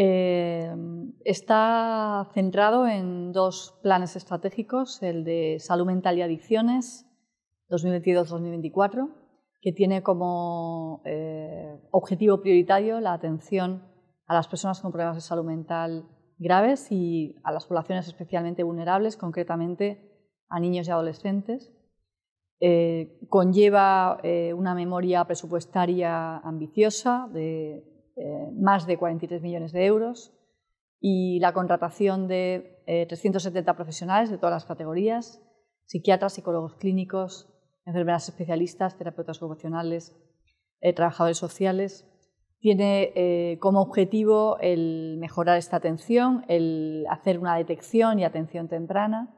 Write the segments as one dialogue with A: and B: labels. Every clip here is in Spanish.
A: Em, está centrado en dos planes estratégicos, el de salud mental y adicciones 2022-2024, que tiene como eh, objetivo prioritario la atención a las personas con problemas de salud mental graves y a las poblaciones especialmente vulnerables, concretamente a niños y adolescentes. Eh, conlleva eh, una memoria presupuestaria ambiciosa de eh, más de 43 millones de euros y la contratación de 370 eh, profesionales de todas las categorías, psiquiatras, psicólogos clínicos, enfermeras especialistas, terapeutas vocacionales, eh, trabajadores sociales. Tiene como objetivo el mejorar esta atención, el hacer una detección y atención temprana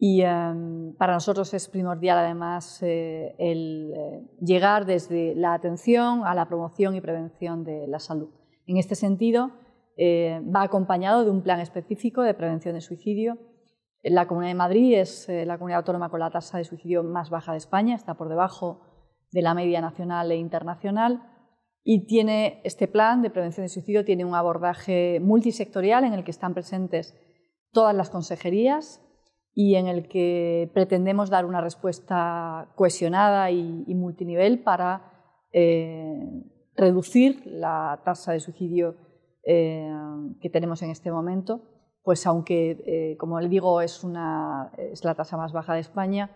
A: y em, para nosotros es primordial, además, eh, el eh, llegar desde la atención a la promoción y prevención de la salud. En este sentido, eh, va acompañado de un plan específico de prevención de suicidio. La Comunidad de Madrid es la comunidad autónoma con la tasa de suicidio más baja de España, está por debajo de la media nacional e internacional. Y tiene este plan de prevención de suicidio tiene un abordaje multisectorial en el que están presentes todas las consejerías, y en el que pretendemos dar una respuesta cohesionada y, multinivel para eh, reducir la tasa de suicidio eh, que tenemos en este momento, pues aunque, eh, como le digo, es, es la tasa más baja de España,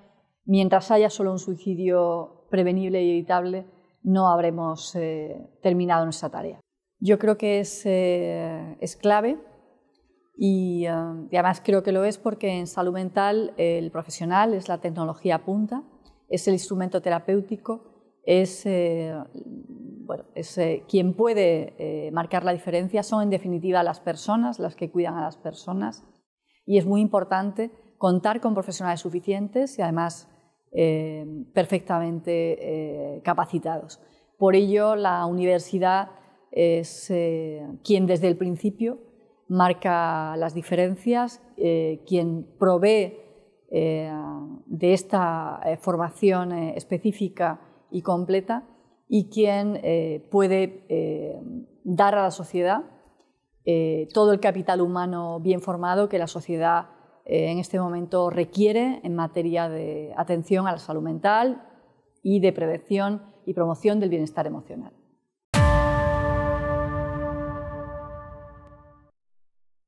A: mientras haya solo un suicidio prevenible y evitable, no habremos terminado nuestra tarea. Yo creo que es clave Um, y, además creo que lo es porque en salud mental el profesional es la tecnología punta, es el instrumento terapéutico, es, eh, bueno, es eh, quien puede eh, marcar la diferencia, son en definitiva las personas, las que cuidan a las personas. Y es muy importante contar con profesionales suficientes y además perfectamente capacitados. Por ello, la universidad es quien desde el principio marca las diferencias, eh, quien provee eh, de esta eh, formación específica y completa y quien puede dar a la sociedad todo el capital humano bien formado que la sociedad en este momento requiere en materia de atención a la salud mental y de prevención y promoción del bienestar emocional.